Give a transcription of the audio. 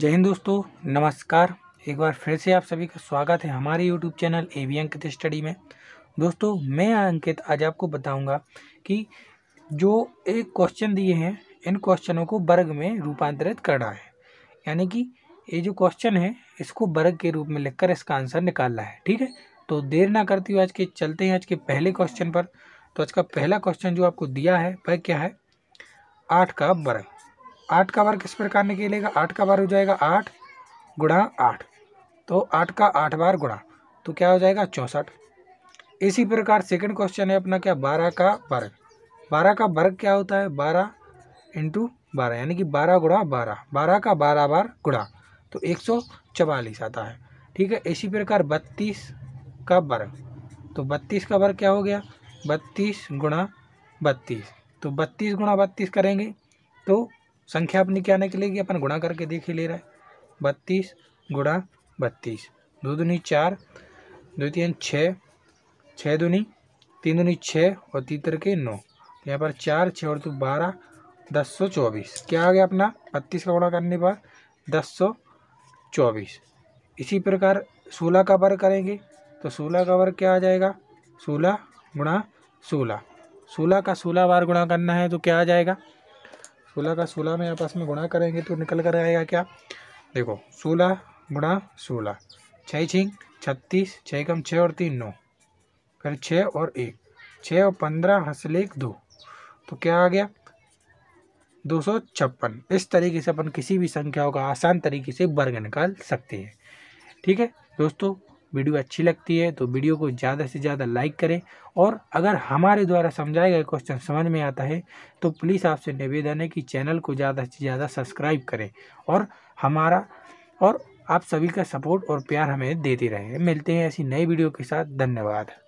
जय हिंद दोस्तों नमस्कार एक बार फिर से आप सभी का स्वागत है हमारे YouTube channel A V Ankit study में दोस्तों मैं अंकित आज आपको बताऊंगा कि जो एक क्वेश्चन दिए हैं इन क्वेश्चनों को वर्ग में रूपांतरित करना है यानी कि ये जो क्वेश्चन है इसको वर्ग के रूप में लिखकर इसका आंसर निकालना है ठीक है तो देर ना करती हुए आज के चलते हैं आज के पहले क्वेश्चन पर तो आज का पहला क्वेश्चन जो आपको दिया है वह क्या है आठ का वर्ग आठ का बार किस प्रकार निकलेगा आठ का बार हो जाएगा आठ गुणा आठ तो आठ का आठ बार गुणा तो क्या हो जाएगा चौंसठ इसी प्रकार सेकंड क्वेश्चन है अपना क्या बारह का वर्ग बारह का वर्ग क्या होता है बारह इंटू बारह यानी कि बारह गुणा बारह बारह का बारह बार गुणा तो एक सौ चवालीस आता है ठीक है इसी प्रकार बत्तीस का वर्ग तो बत्तीस का वर्ग क्या हो गया बत्तीस गुणा बत्तीस तो बत्तीस गुणा बत्तीस करेंगे तो संख्या अपनी क्या निकलेगी अपन गुणा करके देख ही ले रहा है बत्तीस गुणा बत्तीस दो दूनी चार दो तीन छः छः दूनी तीन दूनी छः और तीन तरह नौ तो यहाँ पर चार छः और तो बारह दस सौ चौबीस क्या आ गया अपना बत्तीस का गुणा करने पर दस सौ चौबीस इसी प्रकार सोलह का वर्ग करेंगे तो सोलह का वर्ग क्या आ जाएगा सोलह गुणा सोलह सोलह का सोलह बार गुणा करना है तो क्या आ जाएगा सोलह का सोलह में आपस में गुणा करेंगे तो निकल कर आएगा क्या देखो सोलह गुणा सोलह छः छिंग छत्तीस छः कम छः और तीन नौ फिर छः और एक छः और पंद्रह हंसलेख दो तो क्या आ गया दो सौ छप्पन इस तरीके से अपन किसी भी संख्याओं का आसान तरीके से वर्ग निकाल सकते हैं ठीक है दोस्तों वीडियो अच्छी लगती है तो वीडियो को ज़्यादा से ज़्यादा लाइक करें और अगर हमारे द्वारा समझाए गए क्वेश्चन समझ में आता है तो प्लीज़ आपसे निवेदन है कि चैनल को ज़्यादा से ज़्यादा सब्सक्राइब करें और हमारा और आप सभी का सपोर्ट और प्यार हमें देते रहें मिलते हैं ऐसी नई वीडियो के साथ धन्यवाद